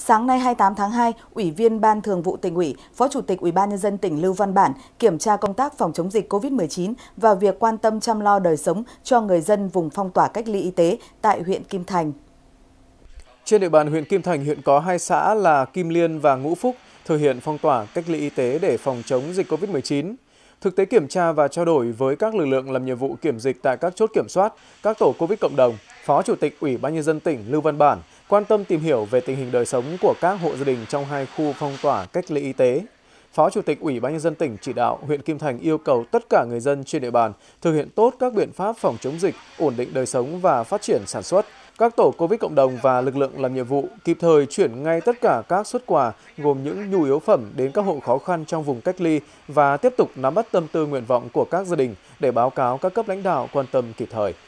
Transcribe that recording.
Sáng nay 28 tháng 2, Ủy viên Ban Thường vụ tỉnh ủy, Phó Chủ tịch Ủy ban nhân dân tỉnh Lưu Văn Bản kiểm tra công tác phòng chống dịch COVID-19 và việc quan tâm chăm lo đời sống cho người dân vùng phong tỏa cách ly y tế tại huyện Kim Thành. Trên địa bàn huyện Kim Thành hiện có hai xã là Kim Liên và Ngũ Phúc thực hiện phong tỏa cách ly y tế để phòng chống dịch COVID-19. Thực tế kiểm tra và trao đổi với các lực lượng làm nhiệm vụ kiểm dịch tại các chốt kiểm soát, các tổ COVID cộng đồng, Phó Chủ tịch Ủy ban nhân dân tỉnh Lưu Văn Bản quan tâm tìm hiểu về tình hình đời sống của các hộ gia đình trong hai khu phong tỏa cách ly y tế. Phó Chủ tịch Ủy ban nhân dân tỉnh chỉ đạo huyện Kim Thành yêu cầu tất cả người dân trên địa bàn thực hiện tốt các biện pháp phòng chống dịch, ổn định đời sống và phát triển sản xuất. Các tổ Covid cộng đồng và lực lượng làm nhiệm vụ kịp thời chuyển ngay tất cả các xuất quà gồm những nhu yếu phẩm đến các hộ khó khăn trong vùng cách ly và tiếp tục nắm bắt tâm tư nguyện vọng của các gia đình để báo cáo các cấp lãnh đạo quan tâm kịp thời.